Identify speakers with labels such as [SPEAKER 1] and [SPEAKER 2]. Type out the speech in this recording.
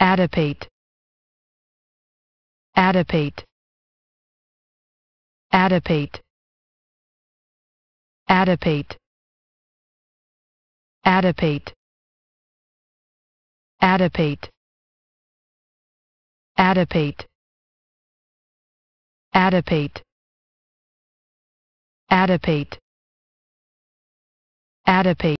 [SPEAKER 1] adipate adipate adipate adipate adipate adipate adipate adipate adipate adipate